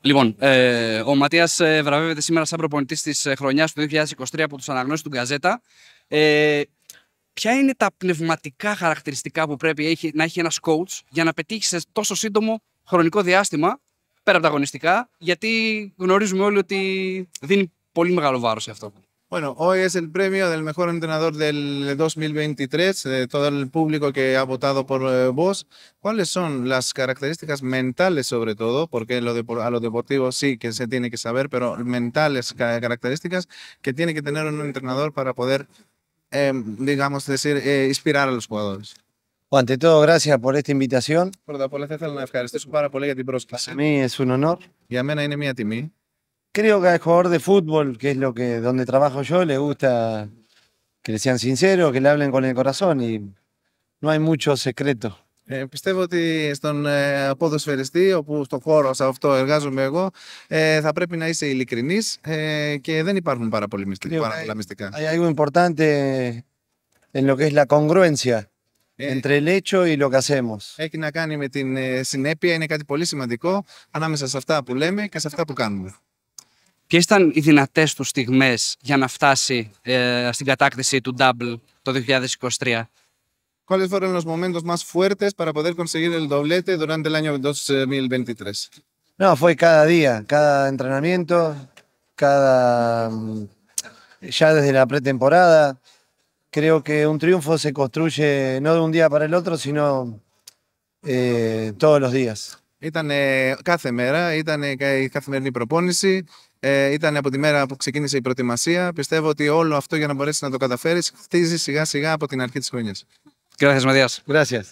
Λοιπόν, ε, ο Ματία ε, βραβεύεται σήμερα σαν προπονητή τη ε, χρονιά του 2023 από του αναγνώστε του Γκαζέτα. Ε, ποια είναι τα πνευματικά χαρακτηριστικά που πρέπει έχει, να έχει ένα coach για να πετύχει σε τόσο σύντομο χρονικό διάστημα, πέρα από τα αγωνιστικά, γιατί γνωρίζουμε όλοι ότι δίνει πολύ μεγάλο βάρο σε αυτό. Bueno, hoy es el premio del mejor entrenador del 2023, de eh, todo el público que ha votado por eh, vos. ¿Cuáles son las características mentales sobre todo? Porque a los deportivo sí que se tiene que saber, pero mentales, características que tiene que tener un entrenador para poder, em, digamos, decir, eh, inspirar a los jugadores. ante todo, gracias por esta invitación. Por la es un Para mí es un honor. Y a mí creo que al jugador de fútbol, que es lo que donde trabajo yo, le gusta que le sean sinceros, que le hablen con el corazón y no hay mucho secreto. πιστεύω ότι στον όπου στον χώρο εργάζομαι εγώ, θα πρέπει να είσαι Hay algo importante en lo que es la congruencia eh. entre el hecho y lo que hacemos. Έχει να κάνει με την συνέπεια, είναι κάτι πολύ σημαντικό ανάμεσα σε αυτά που λέμε και σε αυτά στιγμέ Double 2023. ¿Cuáles fueron los momentos más fuertes para poder conseguir el doblete durante el año 2023? No, fue cada día, cada entrenamiento, cada. Mm, ya desde la pretemporada. Creo que un triunfo se construye no de un día para el otro, sino eh, todos los días. Ήταν κάθε μέρα, ήταν η καθημερινή προπόνηση. Ε, ήταν από τη μέρα που ξεκίνησε η προετοιμασία. Πιστεύω ότι όλο αυτό για να μπορέσει να το καταφέρει χτίζει σιγά σιγά από την αρχή τη χρονιά. Κύριε Matías. Gracias.